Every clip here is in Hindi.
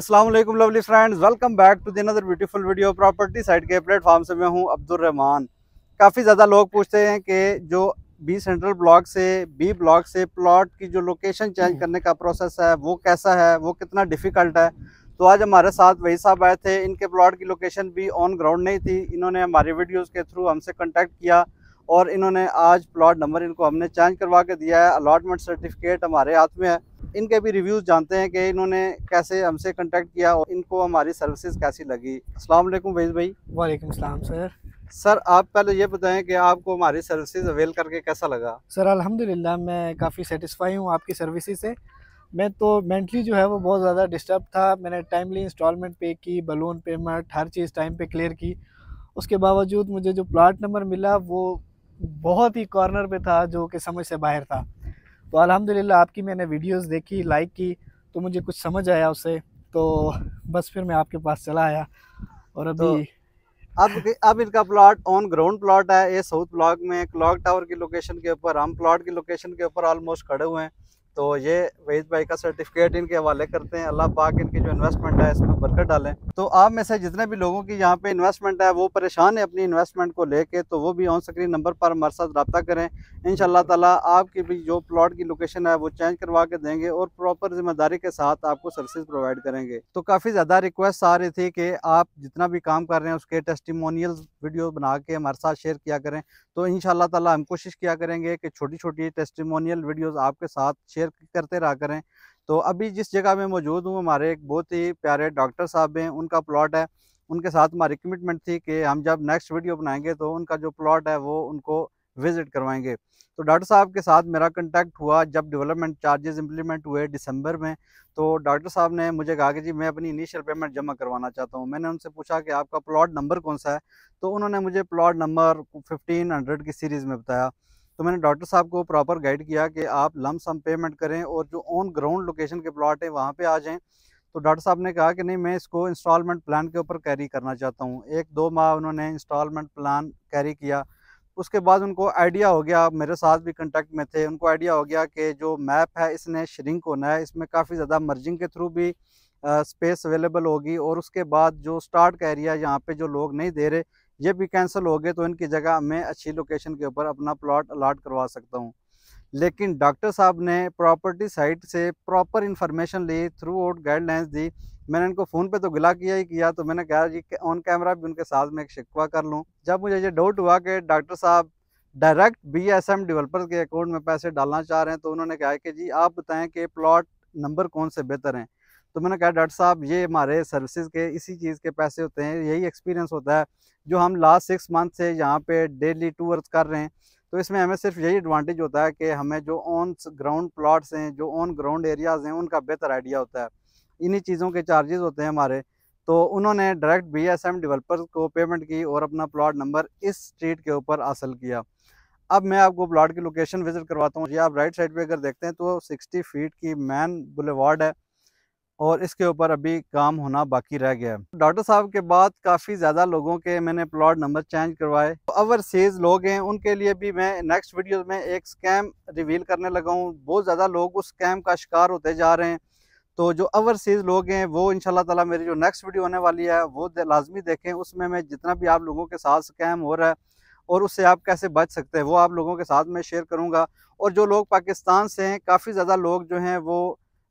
Aslam lovely friends welcome back to another beautiful video property side के प्लेटफॉर्म से मैं हूं अब्दुल रहमान काफ़ी ज़्यादा लोग पूछते हैं कि जो बी सेंट्रल ब्लॉक से बी ब्लॉक से प्लॉट की जो लोकेशन चेंज हम्म। करने का प्रोसेस है वो कैसा है वो कितना डिफ़िकल्ट है तो आज हमारे साथ वही साहब आए थे इनके प्लॉट की लोकेशन भी ऑन ग्राउंड नहीं थी इन्होंने हमारी वीडियोज़ के थ्रू हमसे कॉन्टैक्ट किया और इन्होंने आज प्लॉट नंबर इनको हमने चेंज करवा के दिया है अलाटमेंट सर्टिफिकेट हमारे हाथ में है इनके भी रिव्यूज़ जानते हैं कि इन्होंने कैसे हमसे कंटेक्ट किया और इनको हमारी सर्विसेज कैसी लगी अस्सलाम वालेकुम भाई वालेकुम सलाम सर सर आप पहले ये बताएं कि आपको हमारी सर्विसेज अवेल करके कैसा लगा सर अल्हम्दुलिल्लाह मैं काफ़ी सेटिस्फाई हूँ आपकी सर्विसेज से मैं तो मेंटली जो है वो बहुत ज़्यादा डिस्टर्ब था मैंने टाइमली इंस्टॉलमेंट पे की बलून पेमेंट हर चीज़ टाइम पे क्लियर की उसके बावजूद मुझे जो प्लाट नंबर मिला वो बहुत ही कॉर्नर पे था जो कि समझ से बाहर था तो अलहमदिल्ला आपकी मैंने वीडियोस देखी लाइक की तो मुझे कुछ समझ आया उससे तो बस फिर मैं आपके पास चला आया और तो अभी तो अब अब इनका प्लॉट ऑन ग्राउंड प्लॉट है ये साउथ ब्लॉक में क्लॉक टावर की लोकेशन के ऊपर हम प्लॉट की लोकेशन के ऊपर ऑलमोस्ट खड़े हुए हैं तो ये वहीद भाई का सर्टिफिकेट इनके हवाले करते हैं अल्लाह पाक इनकी जो इन्वेस्टमेंट है इसमें बरकत डालें तो आप में से जितने भी लोगों की यहाँ पे इन्वेस्टमेंट है वो परेशान है अपनी इन्वेस्टमेंट को लेके तो वो भी ऑन स्क्रीन नंबर पर हमारे साथ रबा करें इन ताला आपकी भी जो प्लॉट की लोकेशन है वो चेंज करवा के देंगे और प्रॉपर जिम्मेदारी के साथ आपको सर्विस प्रोवाइड करेंगे तो काफ़ी ज़्यादा रिक्वेस्ट आ रही थी कि आप जितना भी काम कर रहे हैं उसके टेस्टिमोनियल वीडियो बना के हमारे साथ शेयर किया करें तो इन ताला हम कोशिश किया करेंगे कि छोटी छोटी टेस्टिमोनियल वीडियोज़ आपके साथ शेयर करते रहा करें तो अभी जिस जगह में मौजूद हूँ हमारे एक बहुत ही प्यारे डॉक्टर साहब हैं उनका प्लॉट है उनके साथ हमारी कमिटमेंट थी कि हम जब नेक्स्ट वीडियो बनाएंगे तो उनका जो प्लॉट है वो उनको विज़िट करवाएंगे तो डॉक्टर साहब के साथ मेरा कंटैक्ट हुआ जब डेवलपमेंट चार्जेस इंप्लीमेंट हुए दिसंबर में तो डॉक्टर साहब ने मुझे कहा कि जी मैं अपनी इनिशियल पेमेंट जमा करवाना चाहता हूँ मैंने उनसे पूछा कि आपका प्लॉट नंबर कौन सा है तो उन्होंने मुझे प्लॉट नंबर फिफ्टीन की सीरीज़ में बताया तो मैंने डॉक्टर साहब को प्रॉपर गाइड किया कि आप लम सम पेमेंट करें और जो ऑन ग्राउंड लोकेशन के प्लाट हैं वहाँ पर आ जाएँ तो डॉक्टर साहब ने कहा कि नहीं मैं इसको इंस्टॉलमेंट प्लान के ऊपर कैरी करना चाहता हूँ एक दो माह उन्होंने इंस्टॉलमेंट प्लान कैरी किया उसके बाद उनको आइडिया हो गया मेरे साथ भी कंटेक्ट में थे उनको आइडिया हो गया कि जो मैप है इसने श्रिंक होना है इसमें काफ़ी ज़्यादा मर्जिंग के थ्रू भी आ, स्पेस अवेलेबल होगी और उसके बाद जो स्टार्ट का एरिया यहाँ पे जो लोग नहीं दे रहे ये भी कैंसिल हो गए तो इनकी जगह मैं अच्छी लोकेशन के ऊपर अपना प्लॉट अलाट करवा सकता हूँ लेकिन डॉक्टर साहब ने प्रॉपर्टी साइट से प्रॉपर इन्फॉर्मेशन ली थ्रू आउट गाइडलाइंस दी मैंने इनको फ़ोन पे तो गिला किया ही किया तो मैंने कहा जी ऑन कैमरा भी उनके साथ में एक शिकवा कर लूँ जब मुझे ये डाउट हुआ कि डॉक्टर साहब direct B S M developers के अकाउंट में पैसे डालना चाह रहे हैं तो उन्होंने कहा कि जी आप बताएं कि प्लॉट नंबर कौन से बेहतर हैं तो मैंने कहा डॉक्टर साहब ये हमारे सर्विसेज के इसी चीज़ के पैसे होते हैं यही एक्सपीरियंस होता है जो हम लास्ट सिक्स मंथ से यहाँ पे डेली टूर्स कर रहे हैं तो इसमें हमें सिर्फ यही एडवांटेज होता है कि हमें जो ऑन ग्राउंड प्लाट्स हैं जो ऑन ग्राउंड एरियाज़ हैं उनका बेहतर आइडिया होता है इन्हीं चीज़ों के चार्जेस होते हैं हमारे तो उन्होंने direct B S M developers को पेमेंट की और अपना प्लाट नंबर इस स्ट्रीट के ऊपर हासिल किया अब मैं आपको प्लाट की लोकेशन विजिट करवाता हूँ ये आप राइट साइड पे अगर देखते हैं तो 60 फीट की मैन बुलेवार्ड है और इसके ऊपर अभी काम होना बाकी रह गया है डॉक्टर साहब के बाद काफ़ी ज़्यादा लोगों के मैंने प्लॉट नंबर चेंज करवाए ओवरसीज़ लोग हैं उनके लिए भी मैं नेक्स्ट वीडियो में एक स्कैम रिवील करने लगा हूँ बहुत ज़्यादा लोग उस स्कैम का शिकार होते जा रहे हैं तो जो ओवरसीज़ लोग हैं वो इन तला मेरी जो नेक्स्ट वीडियो होने वाली है वो दे लाजमी देखें उसमें मैं जितना भी आप लोगों के साथ स्कैम हो रहा है और उससे आप कैसे बच सकते हैं वो आप लोगों के साथ मैं शेयर करूँगा और जो लोग पाकिस्तान से हैं काफ़ी ज़्यादा लोग जो हैं वो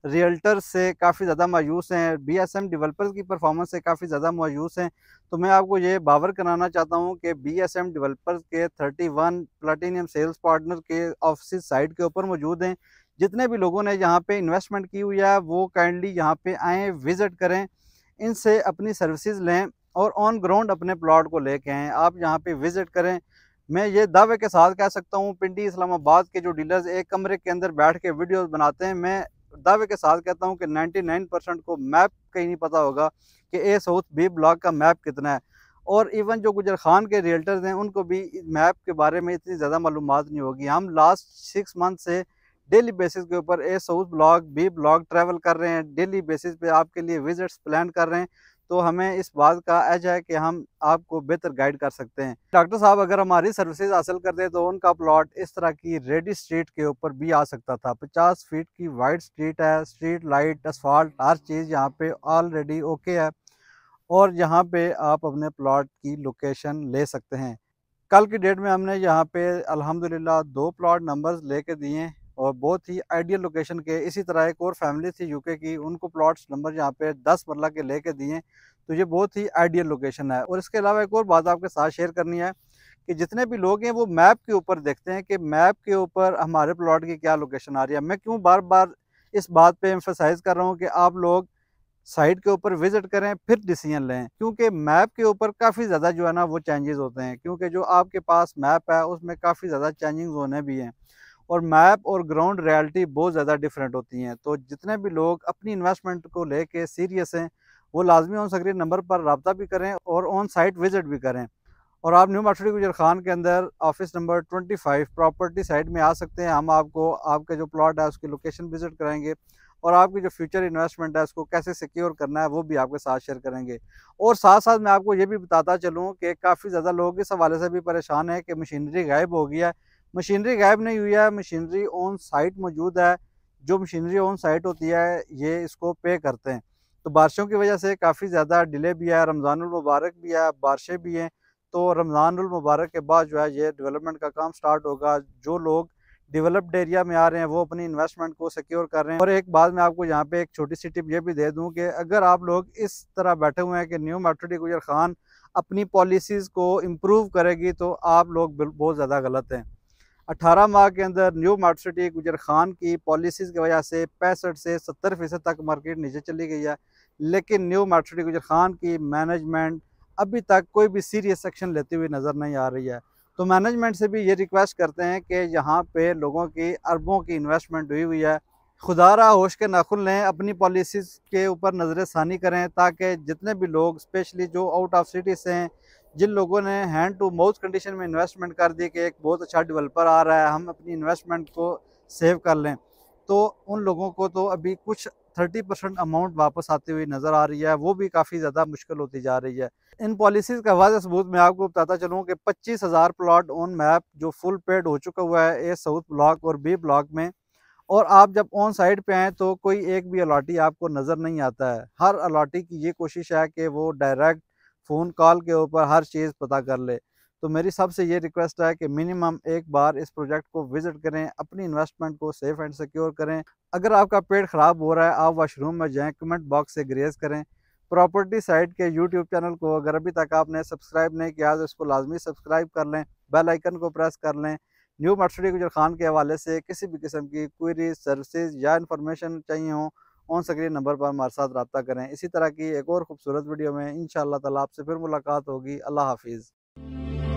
रियल्टर से काफ़ी ज़्यादा मायूस हैं बी एस एम की परफॉर्मेंस से काफ़ी ज़्यादा मायूस हैं तो मैं आपको ये बावर कराना चाहता हूँ कि बी एस एम के thirty one platinum sales partner के ऑफिस साइट के ऊपर मौजूद हैं जितने भी लोगों ने यहाँ पे इन्वेस्टमेंट की हुई है वो काइंडली यहाँ पे आएँ विज़िट करें इनसे अपनी सर्विसज़ लें और ऑन ग्राउंड अपने प्लाट को ले के आप यहाँ पर विज़िट करें मैं ये दावे के साथ कह सकता हूँ पिंडी इस्लामाबाद के जो डीलर्स एक कमरे के अंदर बैठ के वीडियोस बनाते हैं मैं दावे के साथ कहता हूँ कि 99 परसेंट को मैप कहीं नहीं पता होगा कि ए साउथ बी ब्लॉक का मैप कितना है और इवन जो गुजर खान के रियल्टर्स हैं उनको भी मैप के बारे में इतनी ज़्यादा मालूम नहीं होगी हम लास्ट सिक्स मंथ से डेली बेसिस के ऊपर A south block B block travel कर रहे हैं डेली बेसिस पे आपके लिए विजिट्स प्लान कर रहे हैं तो हमें इस बात का एज है कि हम आपको बेहतर गाइड कर सकते हैं डॉक्टर साहब अगर हमारी सर्विसेज हासिल कर दे तो उनका प्लॉट इस तरह की रेडी स्ट्रीट के ऊपर भी आ सकता था 50 फीट की वाइड स्ट्रीट है स्ट्रीट लाइट असफाल्ट हर चीज़ यहाँ पे ऑलरेडी ओके है और यहाँ पे आप अपने प्लॉट की लोकेशन ले सकते हैं कल की डेट में हमने यहाँ पे अलहमदिल्ला दो प्लाट नंबर्स लेके दिए हैं और बहुत ही आइडियल लोकेशन के इसी तरह एक और फैमिली थी यूके की उनको प्लॉट्स नंबर यहाँ पे दस मरला के लेके दिए तो ये बहुत ही आइडियल लोकेशन है और इसके अलावा एक और बात आपके साथ शेयर करनी है कि जितने भी लोग हैं वो मैप के ऊपर देखते हैं कि मैप के ऊपर हमारे प्लॉट की क्या लोकेशन आ रही है मैं क्यों बार बार इस बात पर एम्फोसाइज़ कर रहा हूँ कि आप लोग साइट के ऊपर विज़िट करें फिर डिसीजन लें क्योंकि मैप के ऊपर काफ़ी ज़्यादा जो है ना वो चेंजेस होते हैं क्योंकि जो आपके पास मैप है उसमें काफ़ी ज़्यादा चेंजिंग होने भी हैं और मैप और ग्राउंड रियलिटी बहुत ज़्यादा डिफरेंट होती हैं तो जितने भी लोग अपनी इन्वेस्टमेंट को लेके सीरियस हैं वो लाजमी ऑन सक्रिय नंबर पर रबता भी करें और ऑन साइट विज़िट भी करें और आप न्यू मार्शडी गुजर खान के अंदर ऑफिस नंबर 25 प्रॉपर्टी साइट में आ सकते हैं हम आपको आपका जो प्लॉट है उसकी लोकेशन विज़िट कराएंगे और आपकी जो फ्यूचर इन्वेस्टमेंट है उसको कैसे सिक्योर करना है वो भी आपके साथ शेयर करेंगे और साथ साथ मैं आपको ये भी बताता चलूँ कि काफ़ी ज़्यादा लोग इस हवाले से भी परेशान है कि मशीनरी गायब हो गया है मशीनरी गायब नहीं हुई है मशीनरी ऑन साइट मौजूद है जो मशीनरी ऑन साइट होती है ये इसको पे करते हैं तो बारिशों की वजह से काफ़ी ज़्यादा डिले भी है रमज़ानमबारक भी है बारिशें भी हैं तो रमज़ानमबारक के बाद जो है ये डेवलपमेंट का काम स्टार्ट होगा जो लोग डेवलप्ड एरिया में आ रहे हैं वो अपनी इन्वेस्टमेंट को सिक्योर कर रहे हैं और एक बात मैं आपको यहाँ पे एक छोटी सी टिप ये भी दे दूँ कि अगर आप लोग इस तरह बैठे हुए हैं कि न्यू डी गुजर खान अपनी पॉलिसीज़ को इम्प्रूव करेगी तो आप लोग बहुत ज़्यादा गलत हैं 18 माह के अंदर न्यू मार्ट सिटी गुजर खान की पॉलिसीज़ की वजह से पैंसठ से सत्तर फ़ीसद तक मार्केट नीचे चली गई है लेकिन न्यू मार्ट सिटी गुजर खान की मैनेजमेंट अभी तक कोई भी सीरियस एक्शन लेती हुई नज़र नहीं आ रही है तो मैनेजमेंट से भी ये रिक्वेस्ट करते हैं कि यहाँ पे लोगों की अरबों की इन्वेस्टमेंट हुई हुई है खुदा रहा होश के नाखुल लें अपनी पॉलिसीज़ के ऊपर नज़र षानी करें ताकि जितने भी लोग स्पेशली जो आउट ऑफ सिटी से हैं जिन लोगों ने हैंड टू माउथ कंडीशन में इन्वेस्टमेंट कर दी कि एक बहुत अच्छा डेवलपर आ रहा है हम अपनी इन्वेस्टमेंट को सेव कर लें तो उन लोगों को तो अभी कुछ थर्टी परसेंट अमाउंट वापस आती हुई नज़र आ रही है वो भी काफ़ी ज़्यादा मुश्किल होती जा रही है इन पॉलिसीज़ का वाजह सबूत मैं आपको बताता चलूँ कि पच्चीस हज़ार प्लाट ऑन मैप जो फुल पेड हो चुका हुआ है ए साउथ ब्लॉक और बी ब्लॉक में और आप जब ऑन साइड पे आएँ तो कोई एक भी अलाटी आपको नज़र नहीं आता है हर अलाटी की ये कोशिश है कि वो डायरेक्ट फ़ोन कॉल के ऊपर हर चीज़ पता कर ले तो मेरी सबसे ये रिक्वेस्ट है कि मिनिमम एक बार इस प्रोजेक्ट को विज़िट करें अपनी इन्वेस्टमेंट को सेफ़ एंड सिक्योर करें अगर आपका पेट ख़राब हो रहा है आप वाशरूम में जाएं कमेंट बॉक्स से ग्रेज करें प्रॉपर्टी साइट के यूट्यूब चैनल को अगर अभी तक आपने सब्सक्राइब नहीं किया तो इसको लाजमी सब्सक्राइब कर लें बेलाइकन को प्रेस कर लें न्यू मर्सडी गुजर खान के हवाले से किसी भी किस्म की क्वेरीज सर्विस या इन्फॉर्मेशन चाहिए हों ऑन स्क्रीन नंबर पर हमारे साथ रब्ता करें इसी तरह की एक और खूबसूरत वीडियो में इन शाला आपसे फिर मुलाकात होगी अल्लाह हाफिज़